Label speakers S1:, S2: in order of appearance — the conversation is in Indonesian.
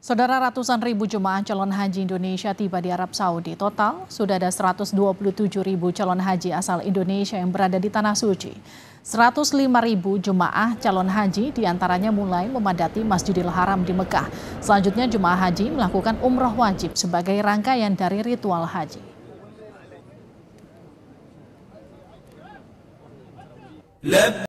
S1: Saudara ratusan ribu jemaah calon haji Indonesia tiba di Arab Saudi. Total sudah ada 127 ribu calon haji asal Indonesia yang berada di Tanah Suci. 105 ribu jemaah calon haji diantaranya mulai memadati Masjidil Haram di Mekah. Selanjutnya jemaah haji melakukan umroh wajib sebagai rangkaian dari ritual haji.